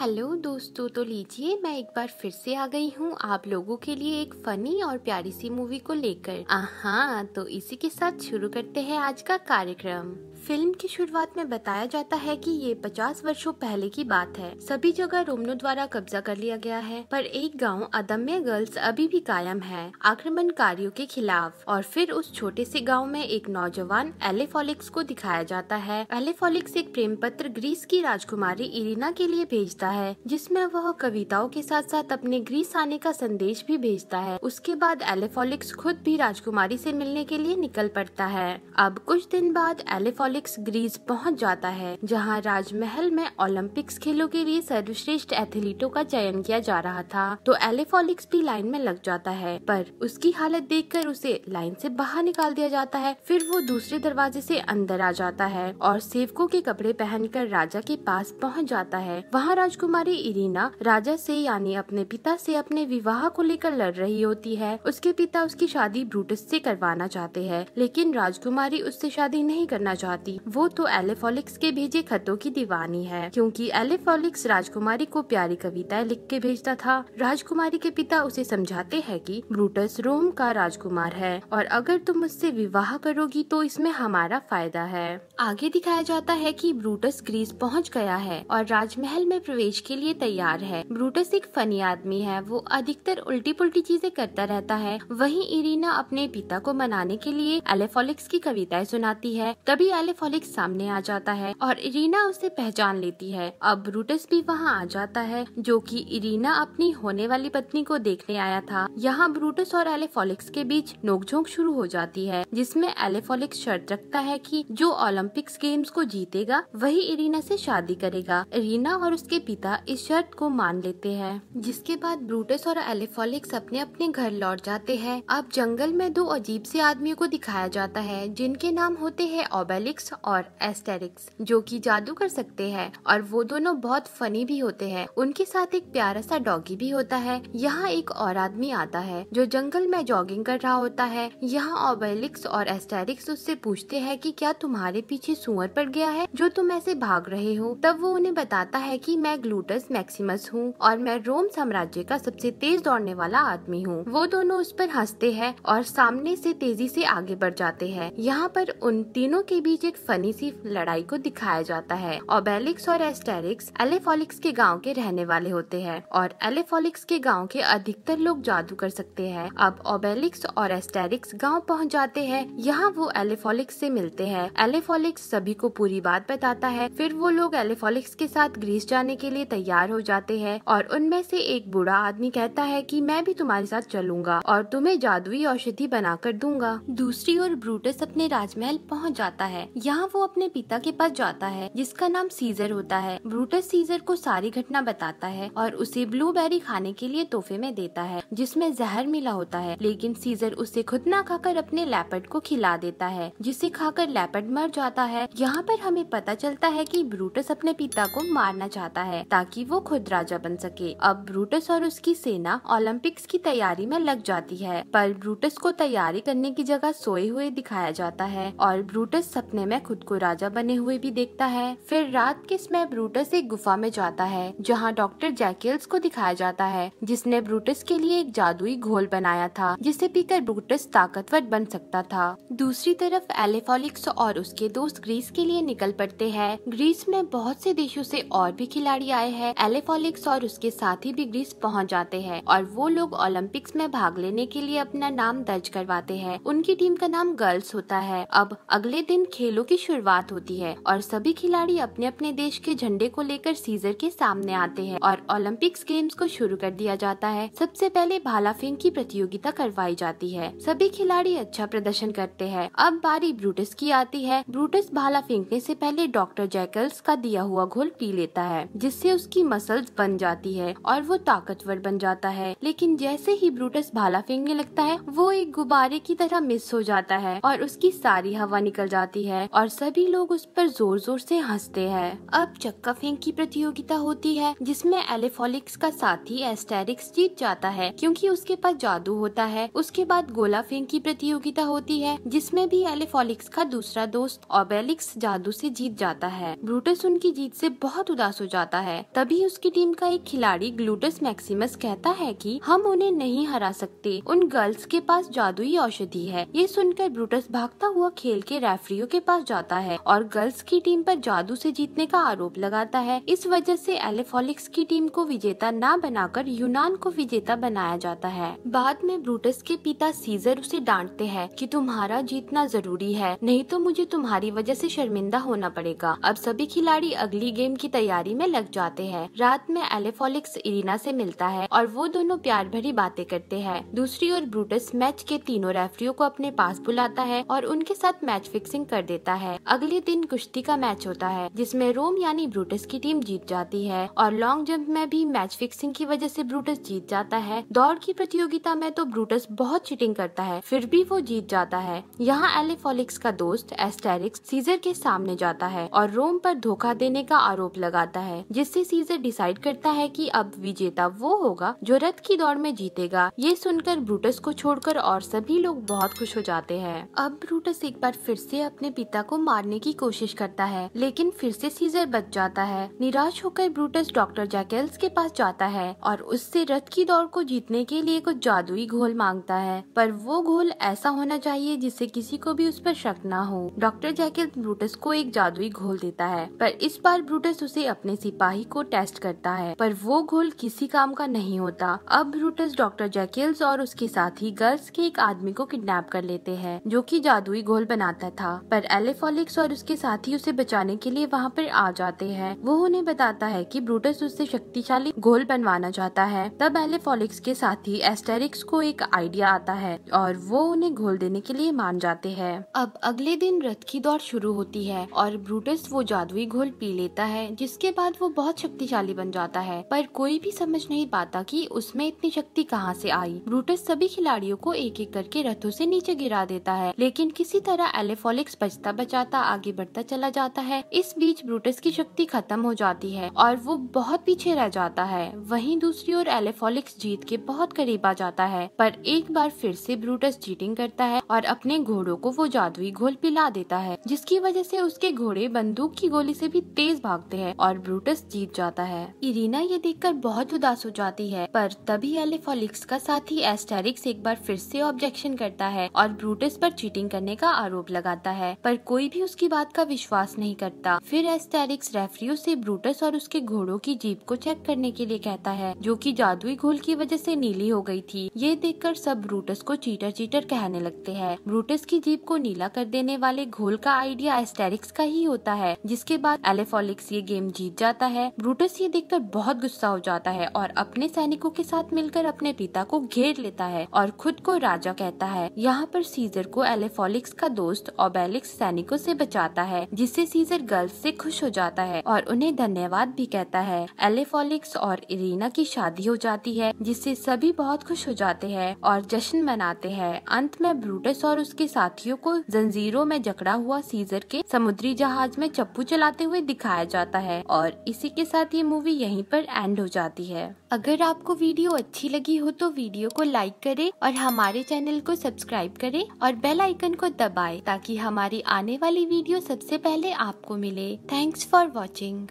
hello दोस्तों तो लीजिए मैं एक बार फिर से आ गई हूँ आप लोगों के लिए एक फनी और प्यारी सी मूवी को लेकर हाँ तो इसी के साथ शुरू करते हैं आज का कार्यक्रम फिल्म की शुरुआत में बताया जाता है कि ये 50 वर्षों पहले की बात है सभी जगह रोमनो द्वारा कब्जा कर लिया गया है पर एक गांव अदम्य गर्ल्स अभी भी कायम है आक्रमणकारियों के खिलाफ और फिर उस छोटे से गांव में एक नौजवान एलेफोलिक्स को दिखाया जाता है एलेफोलिक्स एक प्रेम पत्र ग्रीस की राजकुमारी इरिना के लिए भेजता है जिसमे वह कविताओं के साथ साथ अपने ग्रीस आने का संदेश भी भेजता है उसके बाद एलेफोलिक्स खुद भी राजकुमारी ऐसी मिलने के लिए निकल पड़ता है अब कुछ दिन बाद एलेफोलिक्स ओलंपिक्स ग्रीस पहुंच जाता है जहां राजमहल में ओलंपिक्स खेलों के लिए सर्वश्रेष्ठ एथलीटों का चयन किया जा रहा था तो एलेफोलिक्स भी लाइन में लग जाता है पर उसकी हालत देख उसे लाइन ऐसी बाहर निकाल दिया जाता है फिर वो दूसरे दरवाजे ऐसी अंदर आ जाता है और सेवकों के कपड़े पहनकर राजा के पास पहुँच जाता है वहाँ राजकुमारी इरीना राजा से यानी अपने पिता से अपने विवाह को लेकर लड़ रही होती है उसके पिता उसकी शादी ब्रूटस से करवाना चाहते हैं लेकिन राजकुमारी उससे शादी नहीं करना चाहती चाहती वो तो एलेफोलिक्स के भेजे खतों की दीवानी है क्योंकि एलेफोलिक्स राजकुमारी को प्यारी कविताएं लिख के भेजता था राजकुमारी के पिता उसे समझाते हैं कि ब्रूटस रोम का राजकुमार है और अगर तुम उससे विवाह करोगी तो इसमें हमारा फायदा है आगे दिखाया जाता है की ब्रूटस ग्रीस पहुँच गया है और राजमहल में प्रवेश के लिए तैयार है ब्रूटस एक फनी आदमी है वो अधिकतर उल्टी पुलटी चीजें करता रहता है वही इरीना अपने पिता को मनाने के लिए एलेफोलिक्स की कविताएं सुनाती है तभी कैलिफोलिक सामने आ जाता है और इरीना उसे पहचान लेती है अब ब्रूटस भी वहाँ आ जाता है जो कि इरीना अपनी होने वाली पत्नी को देखने आया था यहाँ ब्रूटस और एलेफोलिक्स के बीच नोकझोंक शुरू हो जाती है जिसमें एलेफोलिक्स शर्त रखता है कि जो ओलंपिक्स गेम्स को जीतेगा वही इरीना से शादी करेगा इरीना और उसके पिता इस शर्त को मान लेते हैं जिसके बाद ब्रूटस और एलेफोलिक्स अपने अपने घर लौट जाते हैं अब जंगल में दो अजीब से आदमियों को दिखाया जाता है जिनके नाम होते हैं ओबेलिक्स ट्रिक्स और एस्टेरिक्स जो कि जादू कर सकते हैं और वो दोनों बहुत फनी भी होते हैं उनके साथ एक प्यारा सा डॉगी भी होता है यहाँ एक और आदमी आता है जो जंगल में जॉगिंग कर रहा होता है यहाँ ओबेलिक्स और एस्टेरिक्स उससे पूछते हैं कि क्या तुम्हारे पीछे सुअर पड़ गया है जो तुम ऐसे भाग रहे हो तब वो उन्हें बताता है कि मैं ग्लूटस मैक्सिमस हूँ और मैं रोम साम्राज्य का सबसे तेज दौड़ने वाला आदमी हूँ वो दोनों उस पर हंसते हैं और सामने से तेजी से आगे बढ़ जाते हैं यहाँ पर उन तीनों के बीच की एक फनी सी लड़ाई को दिखाया जाता है ओबेलिक्स और एस्टेरिक्स एलेफोलिक्स के गाँव के रहने वाले होते हैं और एलेफोलिक्स के गाँव के अधिकतर लोग जादू कर सकते हैं अब ओबेलिक्स और एस्टेरिक्स गाँव पहुँच जाते हैं यहाँ वो एलेफोलिक्स से मिलते हैं एलेफोलिक्स सभी को पूरी बात बताता है फिर वो लोग एलेफोलिक्स के साथ ग्रीस जाने के लिए तैयार हो जाते हैं और उनमें से एक बूढ़ा आदमी कहता है की मैं भी तुम्हारे साथ चलूंगा और तुम्हें जादुई औषधि बनाकर दूंगा दूसरी ओर ब्रूटस अपने राजमहल पहुंच जाता है यहाँ वो अपने पिता के पास जाता है जिसका नाम सीजर होता है ब्रूटस सीजर को सारी घटना बताता है और उसे ब्लूबेरी खाने के लिए तोहफे में देता है जिसमे जहर मिला होता है लेकिन सीजर उसे खुद ना खाकर अपने लैपट को खिला देता है जिसे खाकर लैपट मर जाता है यहाँ पर हमें पता चलता है कि ब्रूटस अपने पिता को मारना चाहता है ताकि वो खुद राजा बन सके अब ब्रूटस और उसकी सेना ओलंपिक्स की तैयारी में लग जाती है पर ब्रूटस को तैयारी करने की जगह सोए हुए दिखाया जाता है और ब्रूटस सपने में खुद को राजा बने हुए भी देखता है फिर रात के समय ब्रूटस एक गुफा में जाता है जहाँ डॉक्टर जैकिल्स को दिखाया जाता है जिसने ब्रूटस के लिए एक जादुई घोल बनाया था जिसे पीकर ब्रूटस ताकतवर बन सकता था दूसरी तरफ एलेफॉलिक्स और उसके दोस्त ग्रीस के लिए निकल पड़ते हैं ग्रीस में बहुत से देशों से और भी खिलाड़ी आए हैं एलेफॉलिक्स और उसके साथी भी ग्रीस पहुंच जाते हैं और वो लोग ओलंपिक्स में भाग लेने के लिए अपना नाम दर्ज करवाते हैं उनकी टीम का नाम गर्ल्स होता है अब अगले दिन खेलों खेलों की शुरुआत होती है और सभी खिलाड़ी अपने अपने देश के झंडे को लेकर सीजर के सामने आते हैं और ओलंपिक्स गेम्स को शुरू कर दिया जाता है सबसे पहले भाला फेंक की प्रतियोगिता करवाई जाती है सभी खिलाड़ी अच्छा प्रदर्शन करते हैं अब बारी ब्रूटस की आती है ब्रूटस भाला फेंकने से पहले डॉक्टर जैकल्स का दिया हुआ घोल पी लेता है जिससे उसकी मसल्स बन जाती है और वो ताकतवर बन जाता है लेकिन जैसे ही ब्रूटस भाला फेंकने लगता है वो एक गुब्बारे की तरह मिस हो जाता है और उसकी सारी हवा निकल जाती है और सभी लोग उस पर जोर जोर से हंसते हैं अब चक्का फेंक की प्रतियोगिता होती है जिसमें एलिफोलिक्स का साथी एस्टेरिक्स जीत जाता है क्योंकि उसके पास जादू होता है उसके बाद गोला फेंक की प्रतियोगिता होती है जिसमे भी एलिफोलिक्स का दूसरा दोस्त ओबेलिक्स जादू ऐसी जीत जाता है ब्रूटस उनकी जीत ऐसी बहुत उदास हो जाता है तभी उसकी टीम का एक खिलाड़ी ग्लूटस मैक्सिमस कहता है की हम उन्हें नहीं हरा सकते उन गर्ल्स के पास जादुई औषधि है ये सुनकर ब्रूटस भागता हुआ खेल के रेफरियों के पास जाता है और गर्ल्स की टीम पर जादू से जीतने का आरोप लगाता है इस वजह से एलेफोलिक्स की टीम को विजेता न बनाकर यूनान को विजेता बनाया जाता है बाद में ब्रूटस के पिता सीजर उसे डांटते हैं कि तुम्हारा जीतना जरूरी है नहीं तो मुझे तुम्हारी वजह से शर्मिंदा होना पड़ेगा अब सभी खिलाड़ी अगली गेम की तैयारी में लग जाते हैं रात में एलेफोलिक्स इरीना से मिलता है और वो दोनों प्यार भरी बातें करते हैं दूसरी ओर ब्रूटस मैच के तीनों रेफरियों को अपने पास बुलाता है और उनके साथ मैच फिक्सिंग कर देता लेता है अगले दिन कुश्ती का मैच होता है जिसमे रोम यानी ब्रूटस की टीम जीत जाती है और लॉन्ग जम्प में भी मैच फिक्सिंग की वजह ऐसी ब्रूटस जीत जाता है दौड़ की प्रतियोगिता में तो ब्रूटस बहुत चीटिंग करता है फिर भी वो जीत जाता है यहाँ एलेफोलिक्स का दोस्त एस्टेरिक्स सीजर के सामने जाता है और रोम पर धोखा देने का आरोप लगाता है जिससे सीजर डिसाइड करता है कि अब विजेता वो होगा जो रथ की दौड़ में जीतेगा ये सुनकर ब्रूटस को छोड़कर और सभी लोग बहुत खुश हो जाते हैं अब ब्रूटस एक बार फिर से अपने पिता अनीता को मारने की कोशिश करता है लेकिन फिर से सीजर बच जाता है निराश होकर ब्रूटस डॉक्टर जैकेल्स के पास जाता है और उससे रथ की दौड़ को जीतने के लिए कुछ जादुई घोल मांगता है पर वो घोल ऐसा होना चाहिए जिससे किसी को भी उस पर शक न हो डॉक्टर जैकेल्स ब्रूटस को एक जादुई घोल देता है पर इस बार ब्रूटस उसे अपने सिपाही को टेस्ट करता है पर वो घोल किसी काम का नहीं होता अब ब्रूटस डॉक्टर जैकेल्स और उसके साथी गर्ल्स के एक आदमी को किडनैप कर लेते हैं जो कि जादुई घोल बनाता था पर एलेफॉलिक्स और उसके साथी उसे बचाने के लिए वहाँ पर आ जाते हैं वो उन्हें बताता है कि ब्रूटस उससे शक्तिशाली घोल बनवाना चाहता है तब एलेफॉलिक्स के साथी एस्टेरिक्स को एक आइडिया आता है और वो उन्हें घोल देने के लिए मान जाते हैं अब अगले दिन रथ की दौड़ शुरू होती है और ब्रूटस वो जादुई घोल पी लेता है जिसके बाद वो बहुत शक्तिशाली बन जाता है पर कोई भी समझ नहीं पाता कि उसमें इतनी शक्ति कहाँ से आई ब्रूटस सभी खिलाड़ियों को एक एक करके रथों से नीचे गिरा देता है लेकिन किसी तरह एलेफॉलिक्स बचता बचाता बचाता आगे बढ़ता चला जाता है इस बीच ब्रूटस की शक्ति खत्म हो जाती है और वो बहुत पीछे रह जाता है वहीं दूसरी ओर एलेफोलिक्स जीत के बहुत करीब आ जाता है पर एक बार फिर से ब्रूटस चीटिंग करता है और अपने घोड़ो को वो जादुई घोल पिला देता है जिसकी वजह से उसके घोड़े बंदूक की गोली से भी तेज भागते हैं और ब्रूटस जीत जाता है इरीना ये देखकर बहुत उदास हो जाती है पर तभी एलेफोलिक्स का साथी एस्टेरिक्स एक बार फिर से ऑब्जेक्शन करता है और ब्रूटस पर चीटिंग करने का आरोप लगाता है पर कोई भी उसकी बात का विश्वास नहीं करता फिर एस्टेरिक्स रेफरियो से ब्रूटस और उसके घोड़ों की जीप को चेक करने के लिए कहता है जो कि जादुई घोल की वजह से नीली हो गई थी ये देखकर सब ब्रूटस को चीटर चीटर कहने लगते हैं ब्रूटस की जीप को नीला कर देने वाले घोल का आइडिया एस्टेरिक्स का ही होता है जिसके बाद एलेफोलिक्स ये गेम जीत जाता है ब्रूटस ये देखकर बहुत गुस्सा हो जाता है और अपने सैनिकों के साथ मिलकर अपने पिता को घेर लेता है और खुद को राजा कहता है यहाँ पर सीजर को एलेफोलिक्स का दोस्त ओबेलिक्स सैनिकों से बचाता है जिससे सीजर गर्ल्स से खुश हो जाता है और उन्हें धन्यवाद भी कहता है एलेफोलिक्स और इरीना की शादी हो जाती है जिससे सभी बहुत खुश हो जाते हैं और जश्न मनाते हैं अंत में ब्रूटस और उसके साथियों को जंजीरों में जकड़ा हुआ सीजर के समुद्री जहाज में चप्पू चलाते हुए दिखाया जाता है और इसी के साथ ये मूवी यहीं पर एंड हो जाती है अगर आपको वीडियो अच्छी लगी हो तो वीडियो को लाइक करें और हमारे चैनल को सब्सक्राइब करें और बेल आइकन को दबाएं ताकि हमारी आने वाली वीडियो सबसे पहले आपको मिले थैंक्स फॉर वॉचिंग